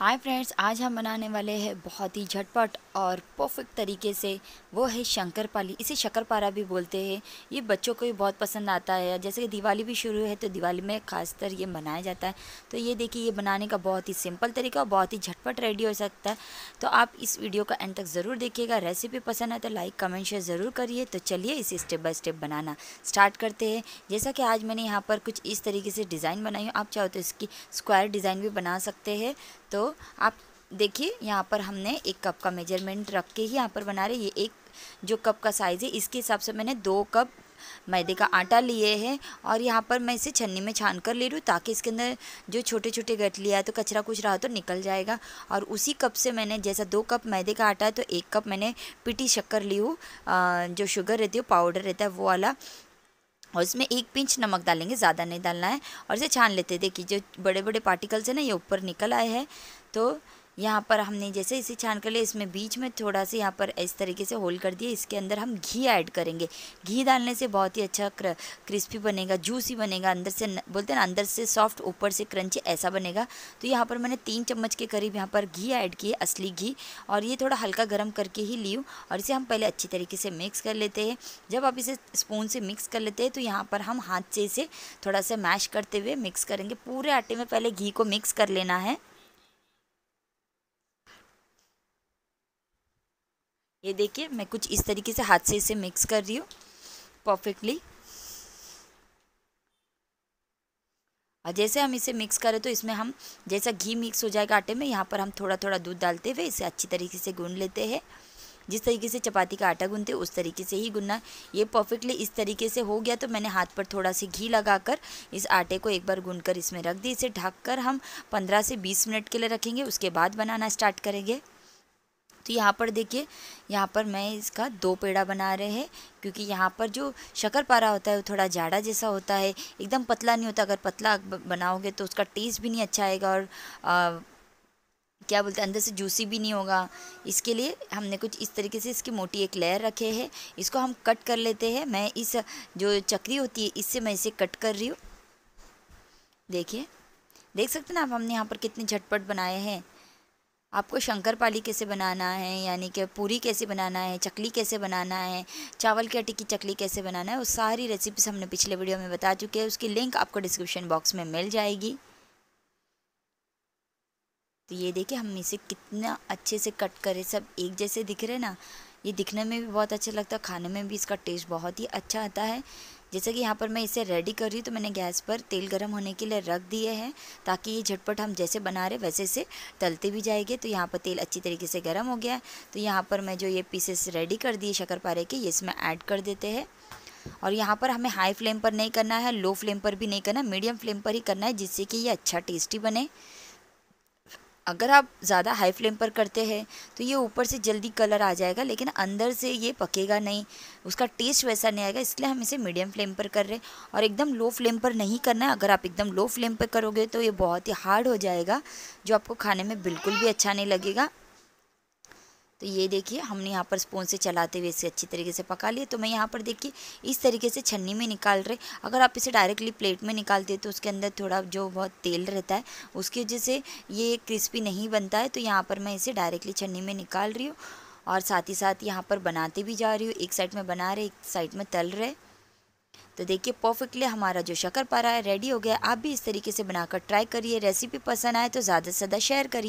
hi friends आज हम बनाने वाले हैं बहुत ही झटपट और परफेक्ट तरीके से वो है शंकरपाली इसे शक्करपारा भी बोलते हैं ये बच्चों को भी बहुत पसंद आता है जैसे कि दिवाली भी शुरू है तो दिवाली में खासतर ये मनाया जाता है तो ये देखिए ये बनाने का बहुत ही सिंपल तरीका और बहुत ही झटपट रेडी हो सकता है तो आप इस वीडियो का एंड तक ज़रूर देखिएगा रेसिपी पसंद है तो लाइक कमेंट शेयर ज़रूर करिए तो चलिए इसे स्टेप बाय स्टेप बनाना स्टार्ट करते हैं जैसा कि आज मैंने यहाँ पर कुछ इस तरीके से डिज़ाइन बनाई हूँ आप चाहो तो इसकी स्क्वायर डिज़ाइन भी बना सकते हैं तो आप देखिए यहाँ पर हमने एक कप का मेजरमेंट रख के ही यहाँ पर बना रहे ये एक जो कप का साइज़ है इसके हिसाब से मैंने दो कप मैदे का आटा लिए है और यहाँ पर मैं इसे छन्नी में छान कर ले रही हूँ ताकि इसके अंदर जो छोटे छोटे गट लिया है तो कचरा कुछ रहा तो निकल जाएगा और उसी कप से मैंने जैसा दो कप मैदे का आटा है तो एक कप मैंने पीटी शक्कर ली हूँ जो शुगर रहती है पाउडर रहता है वो वाला और इसमें एक पिंच नमक डालेंगे ज़्यादा नहीं डालना है और इसे छान लेते देखिए जो बड़े बड़े पार्टिकल्स हैं ना ये ऊपर निकल आए हैं तो यहाँ पर हमने जैसे इसे छान कर लिया इसमें बीच में थोड़ा सा यहाँ पर इस तरीके से होल कर दिए इसके अंदर हम घी ऐड करेंगे घी डालने से बहुत ही अच्छा क्र क्रिस्पी बनेगा जूसी बनेगा अंदर से न, बोलते हैं ना अंदर से सॉफ्ट ऊपर से क्रंची ऐसा बनेगा तो यहाँ पर मैंने तीन चम्मच के करीब यहाँ पर घी ऐड किए असली घी और ये थोड़ा हल्का गर्म करके ही ली और इसे हम पहले अच्छी तरीके से मिक्स कर लेते हैं जब आप इसे स्पून से मिक्स कर लेते हैं तो यहाँ पर हम हाथ से इसे थोड़ा सा मैश करते हुए मिक्स करेंगे पूरे आटे में पहले घी को मिक्स कर लेना है ये देखिए मैं कुछ इस तरीके से हाथ से इसे मिक्स कर रही हूँ परफेक्टली और जैसे हम इसे मिक्स करें तो इसमें हम जैसा घी मिक्स हो जाएगा आटे में यहाँ पर हम थोड़ा थोड़ा दूध डालते हुए इसे अच्छी तरीके से गूंद लेते हैं जिस तरीके से चपाती का आटा गूंदते उस तरीके से ही गूंदना ये परफेक्टली इस तरीके से हो गया तो मैंने हाथ पर थोड़ा सी घी लगाकर इस आटे को एक बार गूंद कर इसमें रख दी इसे ढककर हम पंद्रह से बीस मिनट के लिए रखेंगे उसके बाद बनाना स्टार्ट करेंगे तो यहाँ पर देखिए यहाँ पर मैं इसका दो पेड़ा बना रहे हैं क्योंकि यहाँ पर जो शकर पारा होता है वो थोड़ा जाड़ा जैसा होता है एकदम पतला नहीं होता अगर पतला बनाओगे तो उसका टेस्ट भी नहीं अच्छा आएगा और आ, क्या बोलते हैं अंदर से जूसी भी नहीं होगा इसके लिए हमने कुछ इस तरीके से इसकी मोटी एक लेयर रखे है इसको हम कट कर लेते हैं मैं इस जो चक्री होती है इससे मैं इसे कट कर रही हूँ देखिए देख सकते ना आप हमने यहाँ पर कितने झटपट बनाए हैं आपको शंकर पाली कैसे बनाना है यानी कि पूरी कैसे बनाना है चकली कैसे बनाना है चावल की आटे की चकली कैसे बनाना है वो सारी रेसिपीज हमने पिछले वीडियो में बता चुके हैं उसकी लिंक आपको डिस्क्रिप्शन बॉक्स में मिल जाएगी तो ये देखिए हम इसे कितना अच्छे से कट करें सब एक जैसे दिख रहे ना ये दिखने में भी बहुत अच्छा लगता है खाने में भी इसका टेस्ट बहुत ही अच्छा आता है जैसे कि यहाँ पर मैं इसे रेडी कर रही हूँ तो मैंने गैस पर तेल गर्म होने के लिए रख दिए हैं ताकि ये झटपट हम जैसे बना रहे वैसे से तलते भी जाएंगे तो यहाँ पर तेल अच्छी तरीके से गर्म हो गया है तो यहाँ पर मैं जो ये पीसेस रेडी कर दिए पारे के ये इसमें ऐड कर देते हैं और यहाँ पर हमें हाई फ्लेम पर नहीं करना है लो फ्लेम पर भी नहीं करना मीडियम फ्लेम पर ही करना है जिससे कि ये अच्छा टेस्टी बने अगर आप ज़्यादा हाई फ्लेम पर करते हैं तो ये ऊपर से जल्दी कलर आ जाएगा लेकिन अंदर से ये पकेगा नहीं उसका टेस्ट वैसा नहीं आएगा इसलिए हम इसे मीडियम फ्लेम पर कर रहे हैं और एकदम लो फ्लेम पर नहीं करना है अगर आप एकदम लो फ्लेम पर करोगे तो ये बहुत ही हार्ड हो जाएगा जो आपको खाने में बिल्कुल भी अच्छा नहीं लगेगा तो ये देखिए हमने यहाँ पर स्पून से चलाते हुए इसे अच्छी तरीके से पका लिए तो मैं यहाँ पर देखिए इस तरीके से छन्नी में निकाल रहे अगर आप इसे डायरेक्टली प्लेट में निकालते तो उसके अंदर थोड़ा जो बहुत तेल रहता है उसकी वजह से ये क्रिस्पी नहीं बनता है तो यहाँ पर मैं इसे डायरेक्टली छन्नी में निकाल रही हूँ और साथ ही साथ यहाँ पर बनाते भी जा रही हूँ एक साइड में बना रहे एक साइड में तल रहे तो देखिए परफेक्टली हमारा जो शक्कर पारा है रेडी हो गया आप भी इस तरीके से बनाकर ट्राई करिए रेसिपी पसंद आए तो ज़्यादा से ज़्यादा शेयर करिए